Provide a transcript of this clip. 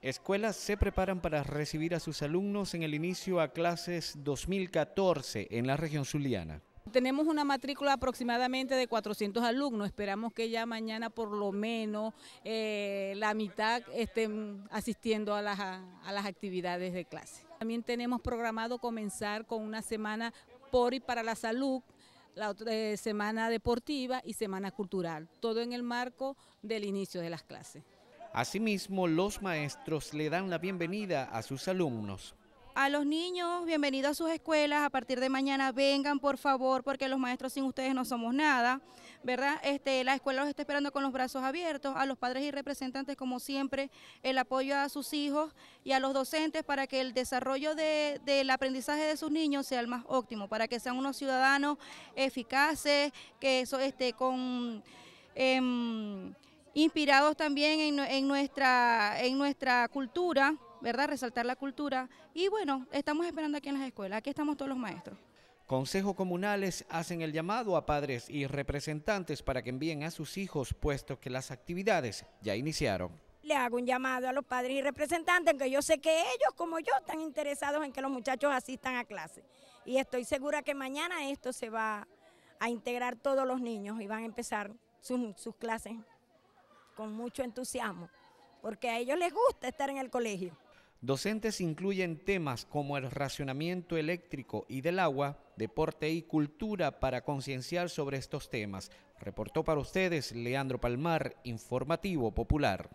Escuelas se preparan para recibir a sus alumnos en el inicio a clases 2014 en la región zuliana. Tenemos una matrícula aproximadamente de 400 alumnos, esperamos que ya mañana por lo menos eh, la mitad estén asistiendo a las, actividades de clase. También tenemos programado comenzar con una semana por y para la salud, la eh, semana deportiva y semana cultural, todo en el marco del inicio de las clases. Asimismo, los maestros le dan la bienvenida a sus alumnos. A los niños, bienvenidos a sus escuelas. A partir de mañana vengan, por favor, porque los maestros sin ustedes no somos nada, ¿verdad? Este, la escuela los está esperando con los brazos abiertos. A los padres y representantes, como siempre, el apoyo a sus hijos y a los docentes para que el desarrollo del aprendizaje de sus niños sea el más óptimo, para que sean unos ciudadanos eficaces, que eso, esté con... Em, inspirados también en, nuestra, cultura, ¿verdad? Resaltar la cultura. Y bueno, estamos esperando aquí en las escuelas, aquí estamos todos los maestros. Consejos comunales hacen el llamado a padres y representantes para que envíen a sus hijos, puesto que las actividades ya iniciaron. Le hago un llamado a los padres y representantes, que yo sé que ellos, como yo, están interesados en que los muchachos asistan a clase. Y estoy segura que mañana esto se va a integrar todos los niños y van a empezar sus clases con mucho entusiasmo, porque a ellos les gusta estar en el colegio. Docentes incluyen temas como el racionamiento eléctrico y del agua, deporte y cultura para concienciar sobre estos temas. Reportó para ustedes Leandro Palmar, Informativo Popular.